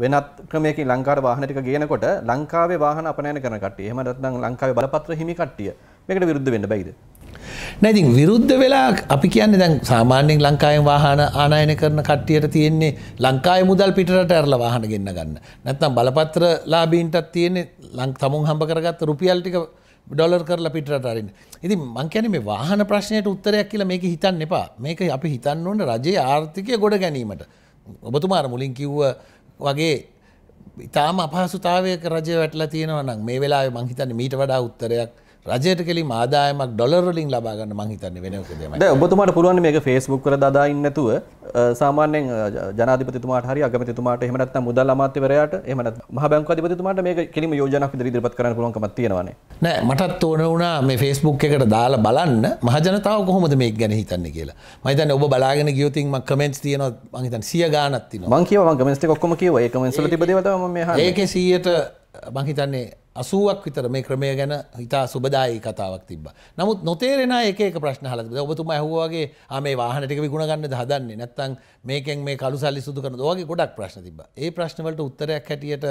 වෙනත් ක්‍රමයකින් ලංකාවට වාහන ටික ගේනකොට ලංකාවේ වාහන අපනයන කරන කට්ටිය. එහෙම නැත්නම් ලංකාවේ බලපත්‍ර හිමි කට්ටිය. මේකට විරුද්ධ වෙන්න බැයිද? නෑ ඉතින් විරුද්ධ වෙලා අපි කියන්නේ දැන් සාමාන්‍යයෙන් ලංකාවෙන් වාහන ආනයනය කරන කට්ටියට තියෙන්නේ ලංකාවේ මුදල් පිටරට ඇරලා වාහන ගෙන්න ගන්න. නැත්නම් බලපත්‍ර ලාභීන්ටත් තියෙන්නේ ලං තමුන් හම්බ කරගත්ත රුපියල් ටික ඩොලර් කරලා පිටරට අරින්න. ඉතින් මං කියන්නේ මේ වාහන ප්‍රශ්නයට උත්තරයක් කියලා මේක හිතන්න එපා. මේක අපි හිතන්න ඕනේ රජයේ ආර්ථිකය ගොඩ ගැනීමට. ඔබතුමාර මුලින් කිව්ව වගේ ඉතාම අපහසුතාවයක රජය වැටලා තියෙනවනම් මේ වෙලා මංහිතන්න මීට වඩා උත්තරයක් රජයට කෙලි ආදායමක් ඩොලරලින් ලබාගන්න මහිතන්න වෙනකදම ඔබතුමාට පුළුවන් මේ ෆෙස්බුක් කර දා ඉන්නතුව සාමාන්‍යෙන් ජනපතිතුමාට හරි අගමතිතුමාට එහමනත් මුදල් අමාත්‍යවරයට එම මහබැංක අධිපතිතුමාට මේ කෙලිම යෝජනක් ඉදිරිපත් කරන පුළුවන්කම තියෙනවනේ නෑ මටත් ඕන වුණා මේ ෆෙස්බුක් එකට දාලා බලන්න මහජනතාව කොහොමද මේ ගැන හිතන්න කියලා මහිතන්න ඔබ බලාගෙන ගියතින් ම කමෙන්ස් තියන මහිතන් සිය ගානත්තින මංකිව ගමස්ට කොක්ම කිව ඒ කමෙන්සල තිබදවම මේ ඒක සීයට මහිතන්නේ අසුවක් විතර මේ ක්‍රමය ගැන හිතා සුබදායි කතාවක් තිබ නමුත් නොතේරෙන ඒක ප්‍රශ්න හලද ඔබතුම ඇහවාගේ මේ වාහනටක විගුණගන්න හදන්නේ නැත්තන් මේකෙන් මේ කලු සල්ලි සුදු කරන වාගේ ගොඩක් ප්‍රශ්න තිබ ඒ ප්‍රශ්නවලට උත්තරයක් හැටියට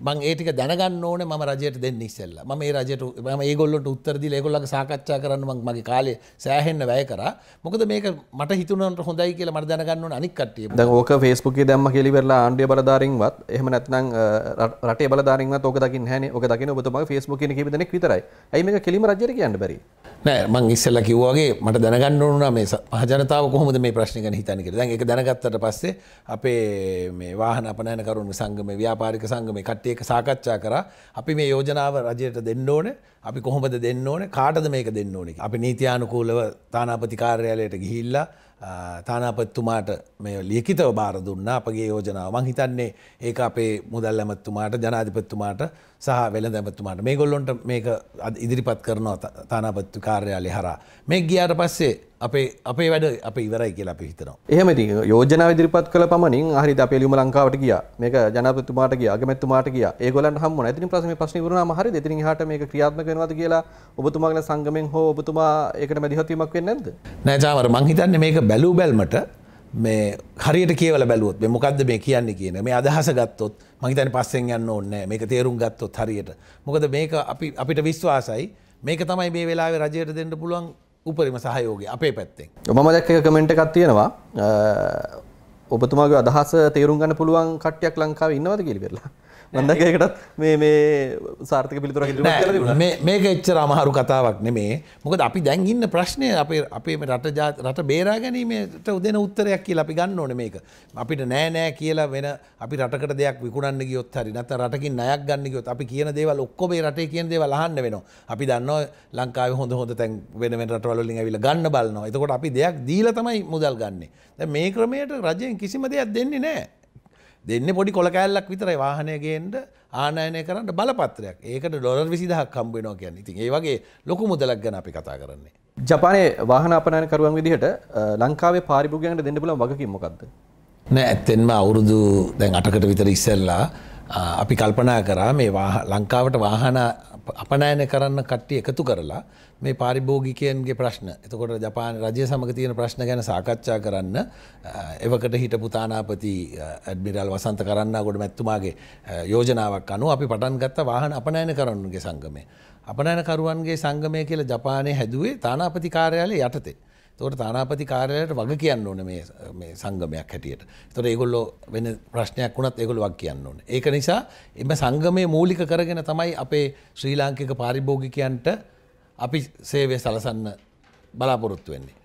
මං ඒටික දැනගන්න ඕන ම රජයට දෙන්න ඉස්සෙල්ල ම මේ රජයට ම ඒගොල්ලොට උත්තරදි ඒගොල්ලක සාකච්ඡා කරන්න මං මගේ කාලේ සෑහෙන්න වැය කරා මොකද මේක මට හිතුනට හොඳයි කියලා මට දැනගන්න අනික්කටිය ඕක ෆේස්පුකේ දැම්ම කෙලිවෙරලා ආණ්ඩිය බලධාරින්වත් එහම නැත්නම් රටේ බලධාරින්වත් ඕක දකින්න හැනේ ඕක දකින්න තියෙන ඔබතුමාගේ Facebook කියන කීප දෙනෙක් විතරයි. ඇයි මේක කෙලිම රජයට කියන්න බැරි? නෑ මං ඉස්සෙල්ලා කිව්වාගේ මට දැනගන්න ඕන නම් මේ ජනතාව කොහොමද මේ ප්‍රශ්නේ ගැන හිතන්නේ කියලා. දැන් ඒක දැනගත්තට පස්සේ අපේ මේ වාහන අපනයන කරුණු සංගමේ ව්‍යාපාරික සංගමේ කට්ටිය එක්ක සාකච්ඡා කරා අපි මේ යෝජනාව රජයට දෙන්න ඕනේ. අපි කොහොමද දෙන්න ඕනේ? කාටද මේක දෙන්න ඕනේ? අපි නීතියානුකූලව තානාපති කාර්යාලයට ගිහිල්ලා තානාපත්තුමාට මේ ලියකිතව බාර දුන්න අපගේ යෝජනාව මං හිතන්නේ ඒක අපේ මුදල් ඇමත්තුමාට ජනාධිපත්තුමාට සහ වෙළ දැමත්තුමාට මේ ගොල්ලොන්ට මේක ඉදිරිපත් කරනවා තානාපත්තු කාර්යාලය හර මේ ගියාට පස්සේ අපේ අපේ වැඩ අප ඉවරයි කියලා අපි හිතනවා. එහෙම ඉතින් යෝජනා ඉදිරිපත් කළ පමණින් හරියට අපේ ලියුම ලංකාවට ගියා. මේක ජනාධිපතිතුමාට ගියා, අගමැතිතුමාට ගියා. ඒගොල්ලන්ට හම්බුණා. එතනින් ප්‍රශ්නේ මේ ප්‍රශ්නේ ඉවරුනාම හරියද? එතනින් එහාට මේක ක්‍රියාත්මක වෙනවද කියලා ඔබතුමාගෙන සංගමෙන් හෝ ඔබතුමා ඒකට මැදිහත් වීමක් වෙන්නේ නැද්ද? නෑ ජාමර මං හිතන්නේ මේක බැලූ බැල්මට මේ හරියට කියවල බැලුවොත් මේ මොකද්ද මේ කියන්නේ කියන මේ අදහස ගත්තොත් මං හිතන්නේ පස්සෙන් යන්න ඕනේ නෑ මේක තේරුම් ගත්තොත් හරියට මොකද මේක අපි අපිට විශ්වාසයි මේක තමයි මේ වෙලාවේ රජයට දෙන්න පුළුවන් උපරිම සහයෝගය අපේ පැත්තෙන්. මම දැක්ක කමෙන්ට් එකක් තියෙනවා ඔබතුමාගේ අදහස තේරුම් ගන්න පුළුවන් කට්ටියක් ලංකාවේ ඉන්නවද කියලා. මන්දකයකටත් මේ සාර්ථක පිළිතුර මේක එච්චර අමහරු කතාවක් නෙමේ මොකද අපි දැන්ඉන්න ප්‍රශ්නය අපේ අපේ රට ජාත රට බේරා ගැනීමට උදෙන උත්තරයක් කියලා අපි ගන්න ඕන මේක අපිට නෑනෑ කියලා වෙන අපි රටකට දෙයක් විකුණන්න ගියොත් හරි නත රටකින් අයක් ගන්න ගියොත් අපි කියන දේවල් ඔක්කොබේ රටේ කියන දේවල් අහන්න වෙනවා අපි දන්නවා ලංකාව හොඳ හොඳ තැන් වෙන වෙන රටවලින් ඇවිල්ලා ගන්න බලනවා එතකොට අපි දෙයක් දීලා තමයි මුදල් ගන්න දැන් මේ ක්‍රමයට රජයෙන් කිසිම දෙයක් දෙන්නේ නෑ දෙන්න පොඩි කොළ කෑල්ලක් විතරයි වාහනයගේෙන්ට ආනයනය කරන්න බලපත්‍රයක් ඒකට ඩොර් විසිදහක් කම්බෙනෝ කියන්න ඉතින් ඒ වගේ ලොකු මුදලක් ගැන අපි කතා කරන්නේ. ජපානයේ වාහන අපනයනකරුවන් විදිහට ලංකාවේ පාරිභෝගයන්ට දෙන්න පුලන් වගකින් මොකක්ද. නෑ ඇත්තෙන්ම අවුරුදු දැන් අටකට විතර ඉස්සල්ලා අපි කල්පනා කරා මේ ලංකාවට වාහන අපනෑන කරන්න කට්ටිය එකතු කරලා මේ පාරිභෝගිකයන්ගේ ප්‍රශ්න එතකොට ජපාන රජය සමග තියෙන ප්‍රශ්න ගැන සාකච්ඡා කරන්න එවකට හිට පුතානාපති ඇඩ්මිරල් වසන්ත කරන්න ගොඩ මැත්තුමාගේ යෝජනාවක් අනු අපි පටන් ගත්ත වාහන අපනෑන කරන්නුගේ සංගමය. අපනෑනකරුවන්ගේ සංගමය කියලා ජපානය හැදුවේ තානාපති කාර්යාලය යටතේ. තොට තානාපති කාරයට වග කියන්න ඕන මේ සංගමයක් හැටියට තොට ඒගොල්ලො වෙන ප්‍රශ්නයක් වුණත් ඒගොල වක් කියන්න ඕන ඒක නිසා එම සංගමය මූලික කරගෙන තමයි අපේ ශ්‍රී ලාංකික පාරිභෝගිකයන්ට අපි සේවය සලසන්න බලාපොරොත්තු වෙන්නේ